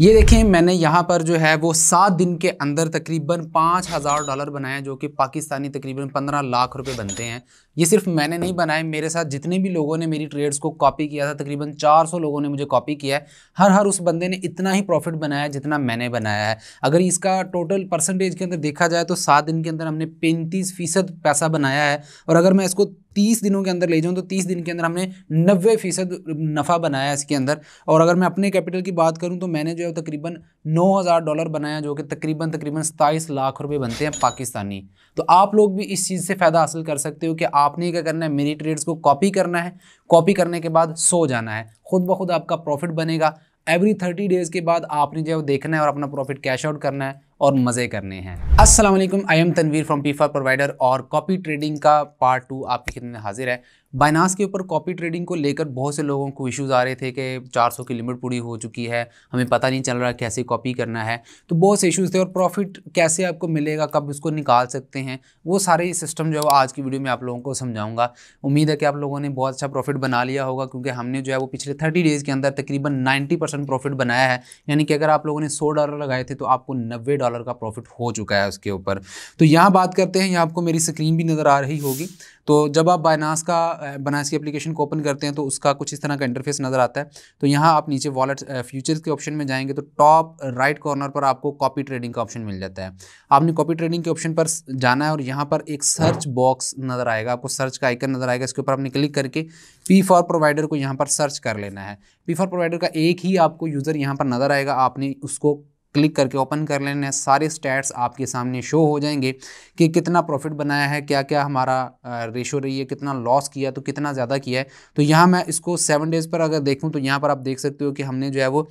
ये देखें मैंने यहाँ पर जो है वो सात दिन के अंदर तकरीबन पाँच हज़ार डॉलर बनाए जो कि पाकिस्तानी तकरीबन पंद्रह लाख रुपए बनते हैं ये सिर्फ मैंने नहीं बनाए मेरे साथ जितने भी लोगों ने मेरी ट्रेड्स को कॉपी किया था तकरीबन चार सौ लोगों ने मुझे कॉपी किया है हर हर उस बंदे ने इतना ही प्रॉफिट बनाया है जितना मैंने बनाया है अगर इसका टोटल परसेंटेज के अंदर देखा जाए तो सात दिन के अंदर हमने पैंतीस फ़ीसद पैसा बनाया है और अगर मैं इसको तीस दिनों के अंदर ले जाऊँ तो तीस दिन के अंदर हमने नब्बे फ़ीसद नफ़ा बनाया इसके अंदर और अगर मैं अपने कैपिटल की बात करूँ तो मैंने जो है तकरीबन नौ हज़ार डॉलर बनाया जो कि तकरीबन तकरीबन सताईस लाख रुपए बनते हैं पाकिस्तानी तो आप लोग भी इस चीज़ से फ़ायदा हासिल कर सकते हो कि आपने क्या करना है मेरी ट्रेड्स को कॉपी करना है कॉपी करने के बाद सो जाना है खुद ब खुद आपका प्रॉफिट बनेगा एवरी थर्टी डेज़ के बाद आपने जो है देखना है और अपना प्रॉफिट कैश आउट करना है और मज़े करने हैं Aslam I am Tanveer from पीफा प्रोवाइडर और कॉपी ट्रेडिंग का पार्ट टू आपकी खिदमत हाजिर है बाइनास के ऊपर कॉपी ट्रेडिंग को लेकर बहुत से लोगों को इश्यूज़ आ रहे थे कि 400 की लिमिट पूरी हो चुकी है हमें पता नहीं चल रहा कैसे कॉपी करना है तो बहुत से इश्यूज़ थे और प्रॉफिट कैसे आपको मिलेगा कब इसको निकाल सकते हैं वो सारे सिस्टम जो है वो आज की वीडियो में आप लोगों को समझाऊंगा उम्मीद है कि आप लोगों ने बहुत अच्छा प्रॉफिट बना लिया होगा क्योंकि हमने जो है वो पिछले थर्टी डेज़ के अंदर तकरीबन नाइन्टी प्रॉफिट बनाया है यानी कि अगर आप लोगों ने सौ डॉलर लगाए थे तो आपको नब्बे डॉलर का प्रॉफिट हो चुका है उसके ऊपर तो यहाँ बात करते हैं यहाँ आपको मेरी स्क्रीन भी नज़र आ रही होगी तो जब आप बायनास का बनास की एप्लीकेशन को ओपन करते हैं तो उसका कुछ इस तरह का इंटरफेस नज़र आता है तो यहाँ आप नीचे वॉलेट फ्यूचर्स के ऑप्शन में जाएंगे तो टॉप राइट कॉर्नर पर आपको कॉपी ट्रेडिंग का ऑप्शन मिल जाता है आपने कॉपी ट्रेडिंग के ऑप्शन पर जाना है और यहाँ पर एक सर्च बॉक्स नज़र आएगा आपको सर्च का आइकन नज़र आएगा इसके ऊपर आपने क्लिक करके पी फॉर प्रोवाइडर को यहाँ पर सर्च कर लेना है पी फॉर प्रोवाइडर का एक ही आपको यूज़र यहाँ पर नज़र आएगा आपने उसको क्लिक करके ओपन कर लेने सारे स्टैट्स आपके सामने शो हो जाएंगे कि कितना प्रॉफिट बनाया है क्या क्या हमारा रेशो रही है कितना लॉस किया तो कितना ज़्यादा किया है तो यहाँ मैं इसको सेवन डेज़ पर अगर देखूँ तो यहाँ पर आप देख सकते हो कि हमने जो है वो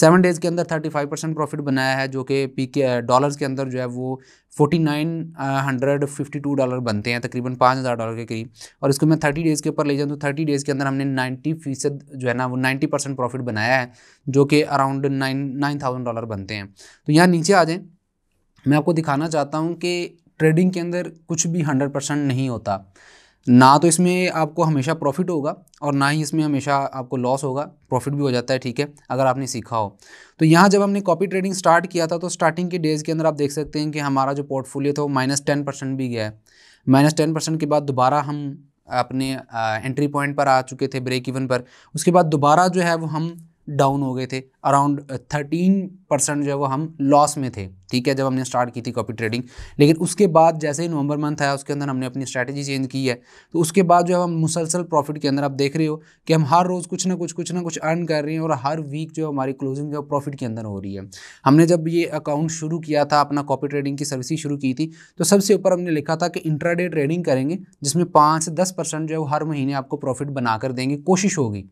सेवन डेज़ के अंदर थर्टी फाइव परसेंट प्रॉफिट बनाया है जो कि पी के डॉलर्स के अंदर जो है वो forty nine hundred fifty two dollar बनते हैं तकरीबन पाँच हज़ार डॉलर के करीब और इसको मैं थर्टी डेज़ के ऊपर ले जाऊँ तो थर्टी डेज़ के अंदर हमने नाइन्टी फीसद जो है ना वो नाइन्टी परसेंट प्रॉफिट बनाया है जो कि around nine nine thousand dollar बनते हैं तो यहाँ नीचे आ जाएँ मैं आपको दिखाना चाहता हूँ कि ट्रेडिंग के अंदर कुछ भी हंड्रेड परसेंट नहीं होता ना तो इसमें आपको हमेशा प्रॉफिट होगा और ना ही इसमें हमेशा आपको लॉस होगा प्रॉफिट भी हो जाता है ठीक है अगर आपने सीखा हो तो यहाँ जब हमने कॉपी ट्रेडिंग स्टार्ट किया था तो स्टार्टिंग के डेज़ के अंदर आप देख सकते हैं कि हमारा जो पोर्टफोलियो था वो माइनस टेन परसेंट भी गया है माइनस टेन परसेंट के बाद दोबारा हम अपने एंट्री पॉइंट पर आ चुके थे ब्रेक इवन पर उसके बाद दोबारा जो है वो हम डाउन हो गए थे अराउंड थर्टीन परसेंट जो है वो हम लॉस में थे ठीक है जब हमने स्टार्ट की थी कॉपी ट्रेडिंग लेकिन उसके बाद जैसे ही नवंबर मंथ आया उसके अंदर हमने अपनी स्ट्रैटेजी चेंज की है तो उसके बाद जो है हम मुसलसल प्रॉफिट के अंदर आप देख रहे हो कि हम हर रोज़ कुछ ना कुछ कुछ ना कुछ अर्न कर रहे हैं और हर वीक जो हमारी क्लोजिंग जो प्रॉफिट के अंदर हो रही है हमने जब ये अकाउंट शुरू किया था अपना कॉपी ट्रेडिंग की सर्विस शुरू की थी तो सबसे ऊपर हमने लिखा था कि इंट्राडे ट्रेडिंग करेंगे जिसमें पाँच से दस परसेंट जो है वो हर महीने आपको प्रॉफिट बनाकर देंगे कोशिश होगी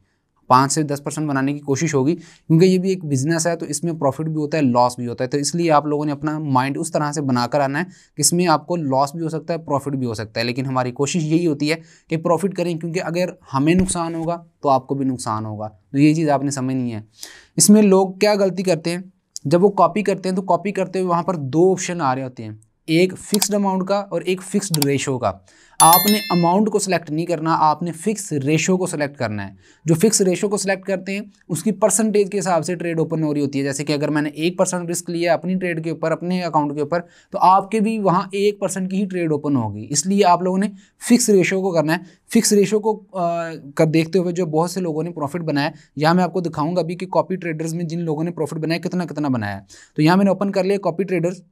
पाँच से दस परसेंट बनाने की कोशिश होगी क्योंकि ये भी एक बिजनेस है तो इसमें प्रॉफिट भी होता है लॉस भी होता है तो इसलिए आप लोगों ने अपना माइंड उस तरह से बनाकर आना है कि इसमें आपको लॉस भी हो सकता है प्रॉफिट भी हो सकता है लेकिन हमारी कोशिश यही होती है कि प्रॉफिट करें क्योंकि अगर हमें नुकसान होगा तो आपको भी नुकसान होगा तो ये चीज़ आपने समझनी है इसमें लोग क्या गलती करते हैं जब वो कॉपी करते हैं तो कॉपी करते हुए वहाँ पर दो ऑप्शन आ रहे होते हैं एक फिक्स्ड अमाउंट का और एक फिक्स्ड रेशो का आपने अमाउंट को सिलेक्ट नहीं करना आपने फिक्स रेशो को सिलेक्ट करना है जो फिक्स रेशो को सिलेक्ट करते हैं उसकी परसेंटेज के हिसाब से ट्रेड ओपन हो रही होती है जैसे कि अगर मैंने एक परसेंट रिस्क लिया अपनी ट्रेड के ऊपर अपने अकाउंट के ऊपर तो आपके भी वहाँ एक परसेंट की ही ट्रेड ओपन होगी इसलिए आप लोगों ने फिक्स रेशो को करना है फिक्स रेशो को कर देखते हुए जो बहुत से लोगों ने प्रॉफिट बनाया यहाँ मैं आपको दिखाऊंगा अभी कि कॉपी ट्रेडर्स में जिन लोगों ने प्रॉफिट बनाया कितना कितना बनाया तो यहाँ मैंने ओपन कर लिया कॉपी ट्रेडर्स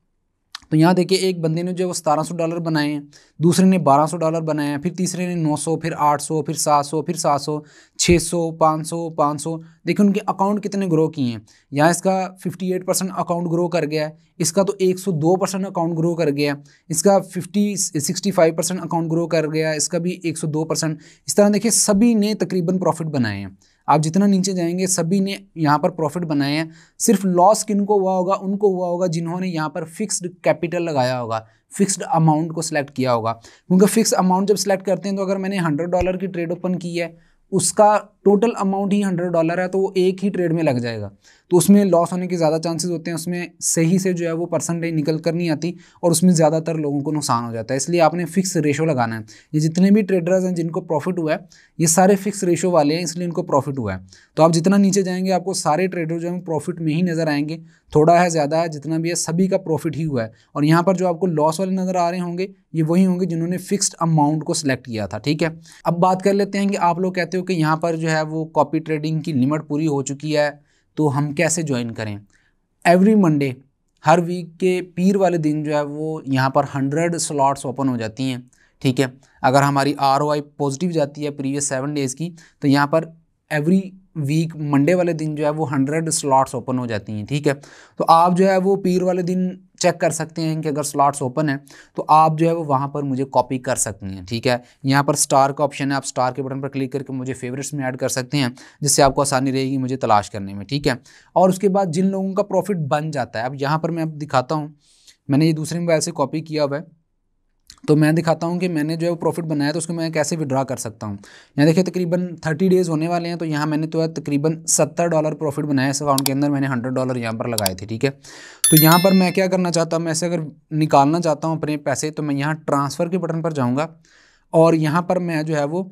तो यहाँ देखिए एक बंदे ने जो वो सतारह सौ डॉलर बनाए हैं दूसरे ने बारह सौ डॉलर बनाए हैं फिर तीसरे ने नौ सौ फिर आठ सौ फिर सात सौ फिर सात सौ छः सौ पाँच सौ पाँच सौ देखिए उनके अकाउंट कितने ग्रो किए हैं यहाँ इसका fifty eight percent account grow कर गया है इसका तो एक सौ दो परसेंट अकाउंट ग्रो कर गया है इसका fifty sixty five percent account grow कर गया इसका भी एक सौ दो परसेंट इस तरह देखिए सभी ने तकरीबन प्रॉफिट बनाए हैं आप जितना नीचे जाएंगे सभी ने यहाँ पर प्रॉफिट बनाए हैं सिर्फ लॉस किन को हुआ होगा उनको हुआ होगा जिन्होंने यहाँ पर फिक्स्ड कैपिटल लगाया होगा फिक्स्ड अमाउंट को सिलेक्ट किया होगा क्योंकि फिक्स अमाउंट जब सिलेक्ट करते हैं तो अगर मैंने हंड्रेड डॉलर की ट्रेड ओपन की है उसका टोटल अमाउंट ही हंड्रेड डॉलर है तो वो एक ही ट्रेड में लग जाएगा तो उसमें लॉस होने के ज़्यादा चांसेस होते हैं उसमें सही से जो है वो परसेंटेज निकल कर नहीं आती और उसमें ज़्यादातर लोगों को नुकसान हो जाता है इसलिए आपने फिक्स रेशो लगाना है ये जितने भी ट्रेडर्स हैं जिनको प्रॉफिट हुआ है ये सारे फिक्स रेशो वाले हैं इसलिए इनको प्रॉफिट हुआ है तो आप जितना नीचे जाएंगे आपको सारे ट्रेडर जो है प्रॉफिट में ही नज़र आएंगे थोड़ा है ज़्यादा है जितना भी है सभी का प्रॉफिट ही हुआ है और यहाँ पर जो आपको लॉस वाले नज़र आ रहे होंगे ये वही होंगे जिन्होंने फिक्स्ड अमाउंट को सिलेक्ट किया था ठीक है अब बात कर लेते हैं कि आप लोग कहते हो कि यहाँ पर जो है वो कॉपी ट्रेडिंग की लिमिट पूरी हो चुकी है तो हम कैसे ज्वाइन करें एवरी मंडे हर वीक के पीर वाले दिन जो है वो यहाँ पर हंड्रेड स्लॉट्स ओपन हो जाती हैं ठीक है अगर हमारी आर पॉजिटिव जाती है प्रीवियस सेवन डेज़ की तो यहाँ पर एवरी वीक मंडे वाले दिन जो है वो हंड्रेड स्लॉट्स ओपन हो जाती हैं ठीक है तो आप जो है वो पीर वाले दिन चेक कर सकते हैं कि अगर स्लॉट्स ओपन है तो आप जो है वो वहाँ पर मुझे कॉपी कर सकते हैं ठीक है यहाँ पर स्टार का ऑप्शन है आप स्टार के बटन पर क्लिक करके मुझे फेवरेट्स में ऐड कर सकते हैं जिससे आपको आसानी रहेगी मुझे तलाश करने में ठीक है और उसके बाद जिन लोगों का प्रॉफिट बन जाता है अब यहाँ पर मैं अब दिखाता हूँ मैंने ये दूसरे मोबाइल से कॉपी किया हुआ है तो मैं दिखाता हूँ कि मैंने जो है वो प्रॉफिट बनाया तो उसको मैं कैसे विड्रा कर सकता हूँ यहाँ देखिए तकरीबन थर्टी डेज़ होने वाले हैं तो यहाँ मैंने तो तकरीबन सत्तर डॉलर प्रॉफिट बनाया इस अकाउंट के अंदर मैंने हंड्रेड डॉलर यहाँ पर लगाए थे ठीक है तो यहाँ पर मैं क्या करना चाहता हूँ मैं ऐसे अगर निकालना चाहता हूँ अपने पैसे तो मैं यहाँ ट्रांसफ़र के बटन पर जाऊँगा और यहाँ पर मैं जो है वो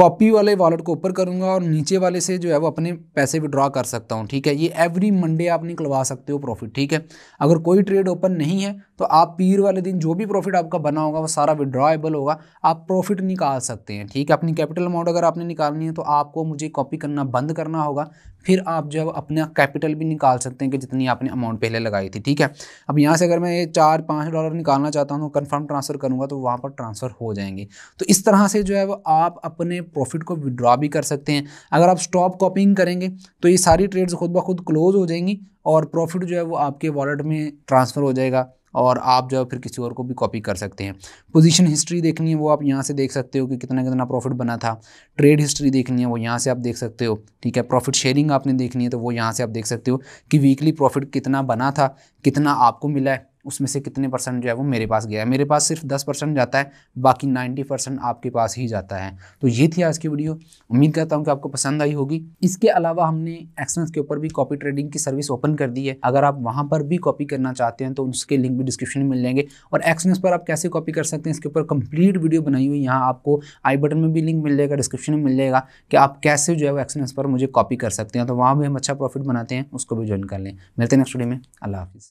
कॉपी वाले वॉलेट को ऊपर करूँगा और नीचे वाले से जो है वो अपने पैसे विड्रॉ कर सकता हूँ ठीक है ये एवरी मंडे आप निकलवा सकते हो प्रॉफिट ठीक है अगर कोई ट्रेड ओपन नहीं है तो आप पीर वाले दिन जो भी प्रॉफिट आपका बना होगा वो सारा विड्रॉएबल होगा आप प्रॉफिट निकाल सकते हैं ठीक है अपनी कैपिटल अमाउंट अगर आपने निकालनी है तो आपको मुझे कॉपी करना बंद करना होगा फिर आप जो है अपना कैपिटल भी निकाल सकते हैं कि जितनी आपने अमाउंट पहले लगाई थी ठीक है अब यहाँ से अगर मैं ये चार पाँच डॉलर निकालना चाहता हूँ तो कन्फर्म ट्रांसफ़र करूँगा तो वहाँ पर ट्रांसफ़र हो जाएंगे तो इस तरह से जो है वो आप अपने प्रॉफिट को विड्रॉ भी कर सकते हैं अगर आप स्टॉप कॉपिंग करेंगे तो ये सारी ट्रेड्स खुद ब खुद क्लोज हो जाएंगी और प्रॉफिट जो है वो आपके वॉलेट में ट्रांसफ़र हो जाएगा और आप जो है फिर किसी और को भी कॉपी कर सकते हैं पोजीशन हिस्ट्री देखनी है वो आप यहाँ से देख सकते हो कि कितना कितना प्रॉफिट बना था ट्रेड हिस्ट्री देखनी है वो यहाँ से आप देख सकते हो ठीक है प्रॉफिट शेयरिंग आपने देखनी है तो वो यहाँ से आप देख सकते हो कि वीकली प्रॉफिट कितना बना था कितना आपको मिला है उसमें से कितने परसेंट जो है वो मेरे पास गया है मेरे पास सिर्फ दस परसेंट जाता है बाकी नाइन्टी परसेंट आपके पास ही जाता है तो ये थी आज की वीडियो उम्मीद करता हूँ कि आपको पसंद आई होगी इसके अलावा हमने एक्सटेंस के ऊपर भी कॉपी ट्रेडिंग की सर्विस ओपन कर दी है अगर आप वहाँ पर भी कॉपी करना चाहते हैं तो उसके लिंक भी डिस्क्रिप्शन में मिल जाएंगे और एक्सटेंस पर आप कैसे कॉपी कर सकते हैं इसके ऊपर कंप्लीट वीडियो बनाई हुई यहाँ आपको आई बटन में भी लिंक मिल जाएगा डिस्क्रिप्शन में मिल जाएगा कि आप कैसे जो है वो एक्सटेंस पर मुझे कॉपी कर सकते हैं तो वहाँ भी हम अच्छा प्रॉफिट बनाते हैं उसको भी ज्वाइन कर लें मिलते हैं नेक्स्ट वीडियो में अल्लाह हाफिज़